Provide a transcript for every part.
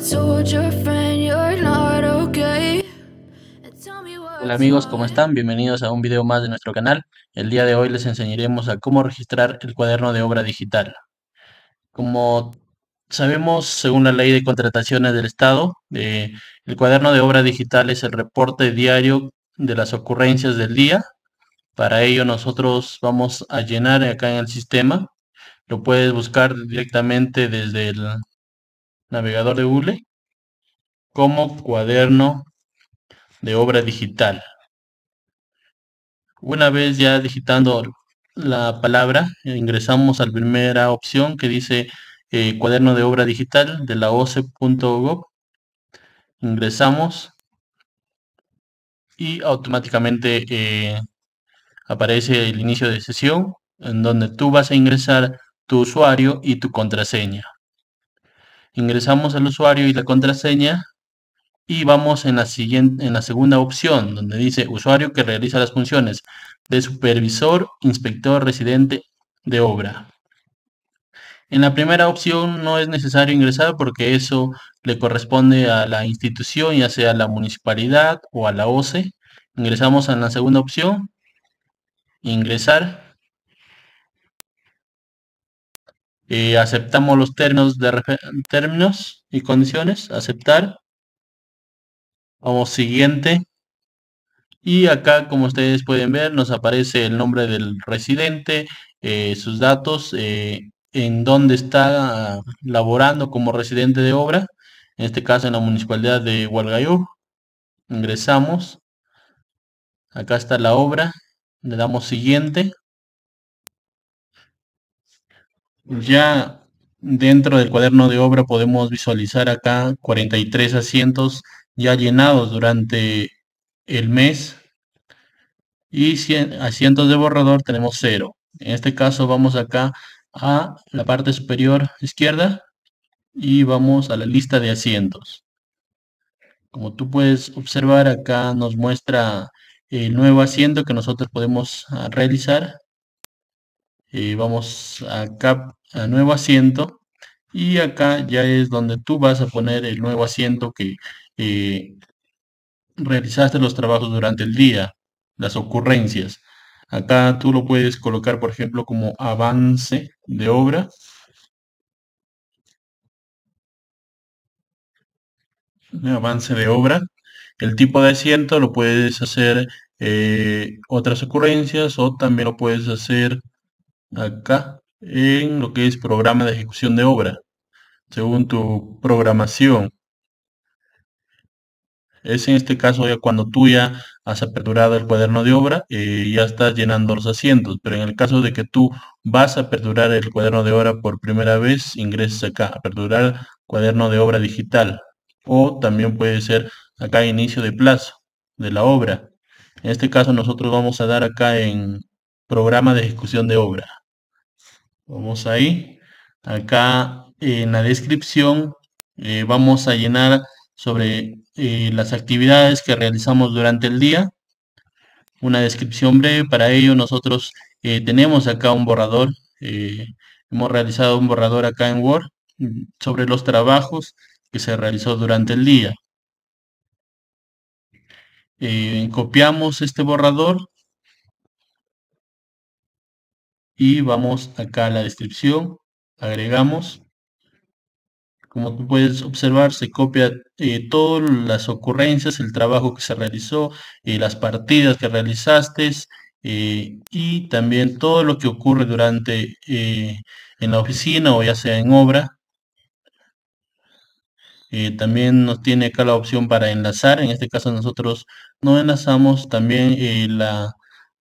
Hola amigos, ¿cómo están? Bienvenidos a un video más de nuestro canal. El día de hoy les enseñaremos a cómo registrar el cuaderno de obra digital. Como sabemos, según la ley de contrataciones del Estado, eh, el cuaderno de obra digital es el reporte diario de las ocurrencias del día. Para ello nosotros vamos a llenar acá en el sistema. Lo puedes buscar directamente desde el, navegador de Google como cuaderno de obra digital. Una vez ya digitando la palabra, ingresamos a la primera opción que dice eh, cuaderno de obra digital de la OCE.gov. Ingresamos y automáticamente eh, aparece el inicio de sesión en donde tú vas a ingresar tu usuario y tu contraseña ingresamos al usuario y la contraseña y vamos en la, siguiente, en la segunda opción donde dice usuario que realiza las funciones de supervisor, inspector, residente de obra. En la primera opción no es necesario ingresar porque eso le corresponde a la institución, ya sea la municipalidad o a la OCE. Ingresamos en la segunda opción, ingresar. Y aceptamos los términos, de términos y condiciones. Aceptar. Vamos siguiente. Y acá, como ustedes pueden ver, nos aparece el nombre del residente, eh, sus datos, eh, en dónde está laborando como residente de obra, en este caso en la municipalidad de Hualgayú. Ingresamos. Acá está la obra. Le damos siguiente. Ya dentro del cuaderno de obra podemos visualizar acá 43 asientos ya llenados durante el mes y 100 asientos de borrador tenemos cero. En este caso vamos acá a la parte superior izquierda y vamos a la lista de asientos. Como tú puedes observar acá nos muestra el nuevo asiento que nosotros podemos realizar. Eh, vamos acá a nuevo asiento y acá ya es donde tú vas a poner el nuevo asiento que eh, realizaste los trabajos durante el día, las ocurrencias. Acá tú lo puedes colocar, por ejemplo, como avance de obra. Avance de obra. El tipo de asiento lo puedes hacer eh, otras ocurrencias o también lo puedes hacer acá en lo que es programa de ejecución de obra, según tu programación. Es en este caso ya cuando tú ya has aperturado el cuaderno de obra y eh, ya estás llenando los asientos, pero en el caso de que tú vas a aperturar el cuaderno de obra por primera vez, ingresa acá, aperturar cuaderno de obra digital o también puede ser acá inicio de plazo de la obra. En este caso nosotros vamos a dar acá en programa de ejecución de obra. Vamos ahí. Acá en la descripción eh, vamos a llenar sobre eh, las actividades que realizamos durante el día. Una descripción breve. Para ello nosotros eh, tenemos acá un borrador. hemos realizado un borrador acá en Word mm, sobre los trabajos que se realizó durante el día. copiamos este borrador y vamos acá a la descripción, agregamos. Como tú puedes observar, se copia eh, todas las ocurrencias, el trabajo que se realizó, eh, las partidas que realizaste eh, y también todo lo que ocurre durante en la oficina o ya sea en obra. también nos tiene acá la opción para enlazar, en este caso nosotros no enlazamos, también la,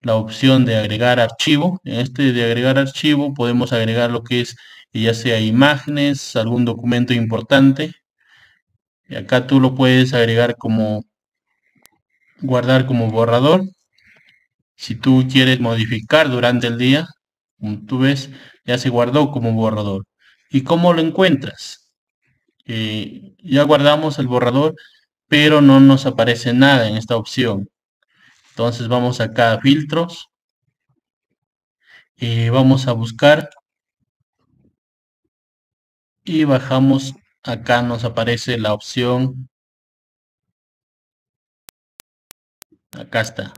la opción de agregar archivo. En este de agregar archivo podemos agregar lo que es eh, ya sea imágenes, algún documento importante. Y acá tú lo puedes agregar como guardar como borrador. Si tú quieres modificar durante el día, tú ves, ya se guardó como borrador. ¿Y cómo lo encuentras? Eh, ya guardamos el borrador, pero no nos aparece nada en esta opción. Entonces vamos acá a filtros. Y eh, vamos a buscar. Y bajamos. Acá nos aparece la opción. Acá está.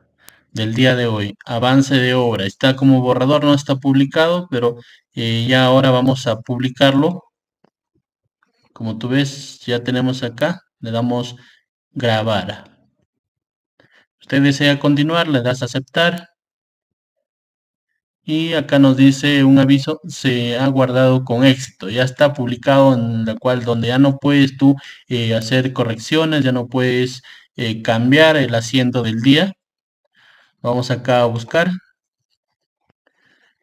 Del día de hoy. Avance de obra. Está como borrador, no está publicado, pero eh, ya ahora vamos a publicarlo. Como tú ves, ya tenemos acá. Le damos grabar. Usted desea continuar, le das a aceptar. Y acá nos dice un aviso, se ha guardado con éxito. Ya está publicado en la cual donde ya no puedes tú eh, hacer correcciones, ya no puedes eh, cambiar el asiento del día. Vamos acá a buscar.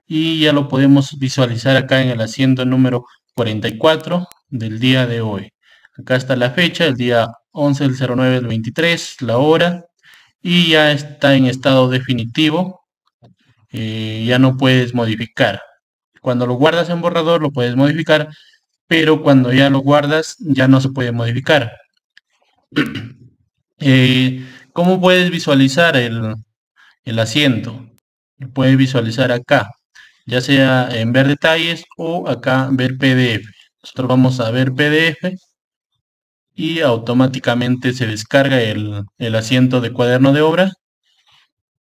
Y ya lo podemos visualizar acá en el asiento número 44 del día de hoy. Acá está la fecha, el día 11 del 09 23, la hora, y ya está en estado definitivo. Eh, ya no puedes modificar. Cuando lo guardas en borrador lo puedes modificar, pero cuando ya lo guardas ya no se puede modificar. Eh, ¿Cómo puedes visualizar el, el asiento? Puedes visualizar acá, ya sea en ver detalles o acá ver PDF. Nosotros vamos a ver PDF y automáticamente se descarga el, el asiento de cuaderno de obra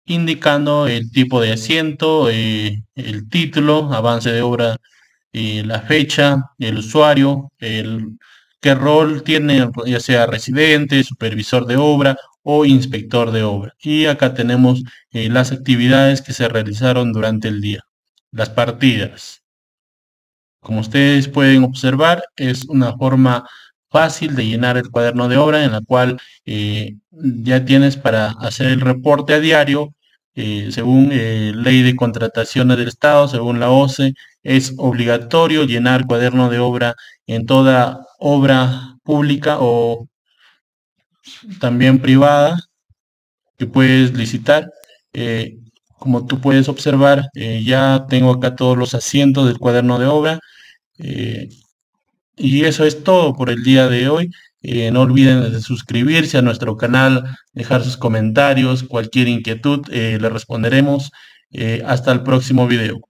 indicando el tipo de asiento, eh, el título, avance de obra, eh, la fecha, el usuario, el, qué rol tiene, ya sea residente, supervisor de obra o inspector de obra. Y acá tenemos eh, las actividades que se realizaron durante el día, las partidas. Como ustedes pueden observar, es una forma fácil de llenar el cuaderno de obra en la cual eh, ya tienes para hacer el reporte a diario eh, según eh, ley de contrataciones del Estado, según la OCE, es obligatorio llenar cuaderno de obra en toda obra pública o también privada que puedes licitar. como tú puedes observar, ya tengo acá todos los asientos del cuaderno de obra. Y eso es todo por el día de hoy. Eh, no olviden de suscribirse a nuestro canal, dejar sus comentarios, cualquier inquietud, eh, le responderemos. Eh, hasta el próximo video.